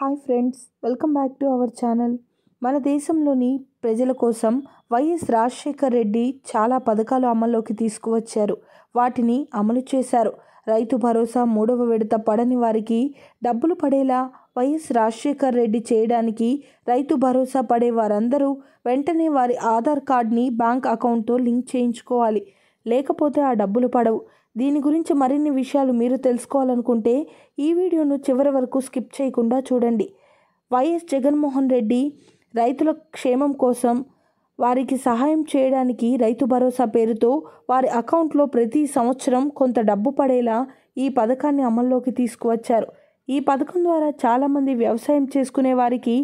hi friends welcome back to our channel మన దేశంలోని ప్రజల కోసం వైఎస్ రాజశేఖర్ రెడ్డి చాలా పథకాలు అమల్లోకి తీసుకువచ్చారు వాటిని అమలు చేశారు రైతు భరోసా మూడవ విడత పడని వారికి డబ్బులు పడేలా వైఎస్ రాజశేఖర్ రెడ్డి చేయడానికి రైతు భరోసా పడే వారందరూ వెంటనే వారి ఆధార్ కార్డ్ని బ్యాంక్ అకౌంట్తో లింక్ చేయించుకోవాలి లేకపోతే ఆ డబ్బులు పడవు దీని గురించి మరిన్ని విషయాలు మీరు తెలుసుకోవాలనుకుంటే ఈ వీడియోను చివరి వరకు స్కిప్ చేయకుండా చూడండి వైఎస్ జగన్మోహన్ రెడ్డి రైతుల క్షేమం కోసం వారికి సహాయం చేయడానికి రైతు భరోసా పేరుతో వారి అకౌంట్లో ప్రతి సంవత్సరం కొంత డబ్బు పడేలా ఈ పథకాన్ని అమల్లోకి తీసుకువచ్చారు ఈ పథకం ద్వారా చాలామంది వ్యవసాయం చేసుకునే వారికి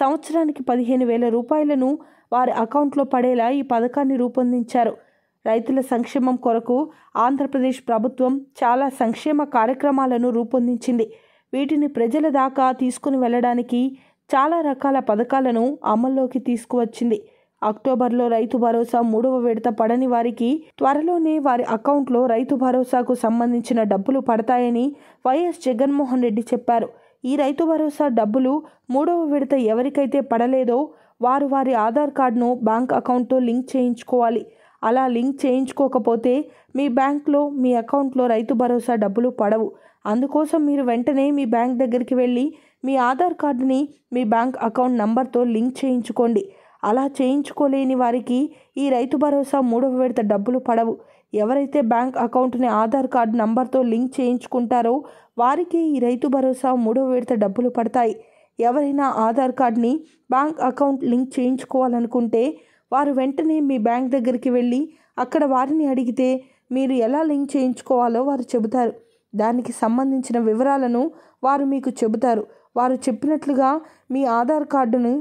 సంవత్సరానికి పదిహేను వేల రూపాయలను వారి అకౌంట్లో పడేలా ఈ పథకాన్ని రూపొందించారు రైతుల సంక్షేమం కొరకు ఆంధ్రప్రదేశ్ ప్రభుత్వం చాలా సంక్షేమ కార్యక్రమాలను రూపొందించింది వీటిని ప్రజల దాకా తీసుకుని వెళ్ళడానికి చాలా రకాల పథకాలను అమల్లోకి తీసుకువచ్చింది అక్టోబర్లో రైతు భరోసా మూడవ విడత పడని వారికి త్వరలోనే వారి అకౌంట్లో రైతు భరోసాకు సంబంధించిన డబ్బులు పడతాయని వైఎస్ జగన్మోహన్ రెడ్డి చెప్పారు ఈ రైతు భరోసా డబ్బులు మూడవ విడత ఎవరికైతే పడలేదో వారు వారి ఆధార్ కార్డును బ్యాంక్ అకౌంట్తో లింక్ చేయించుకోవాలి అలా లింక్ చేయించుకోకపోతే మీ బ్యాంక్లో మీ అకౌంట్లో రైతు భరోసా డబ్బులు పడవు అందుకోసం మీరు వెంటనే మీ బ్యాంక్ దగ్గరికి వెళ్ళి మీ ఆధార్ కార్డుని మీ బ్యాంక్ అకౌంట్ నంబర్తో లింక్ చేయించుకోండి అలా చేయించుకోలేని వారికి ఈ రైతు భరోసా మూడవ విడత డబ్బులు పడవు ఎవరైతే బ్యాంక్ అకౌంట్ని ఆధార్ కార్డు నంబర్తో లింక్ చేయించుకుంటారో వారికి ఈ రైతు భరోసా మూడవ విడత డబ్బులు పడతాయి ఎవరైనా ఆధార్ కార్డ్ని బ్యాంక్ అకౌంట్ లింక్ చేయించుకోవాలనుకుంటే వారు వెంటనే మీ బ్యాంక్ దగ్గరికి వెళ్ళి అక్కడ వారిని అడిగితే మీరు ఎలా లింక్ చేయించుకోవాలో వారు చెబుతారు దానికి సంబంధించిన వివరాలను వారు మీకు చెబుతారు వారు చెప్పినట్లుగా మీ ఆధార్ కార్డును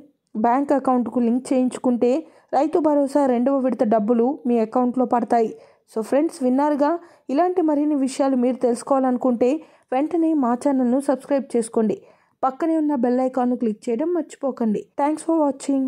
బ్యాంక్ అకౌంట్కు లింక్ చేయించుకుంటే రైతు భరోసా రెండవ విడత డబ్బులు మీ అకౌంట్లో పడతాయి సో ఫ్రెండ్స్ విన్నారుగా ఇలాంటి మరిన్ని విషయాలు మీరు తెలుసుకోవాలనుకుంటే వెంటనే మా ఛానల్ను సబ్స్క్రైబ్ చేసుకోండి పక్కనే ఉన్న బెల్ ఐకాన్ను క్లిక్ చేయడం మర్చిపోకండి థ్యాంక్స్ ఫర్ వాచింగ్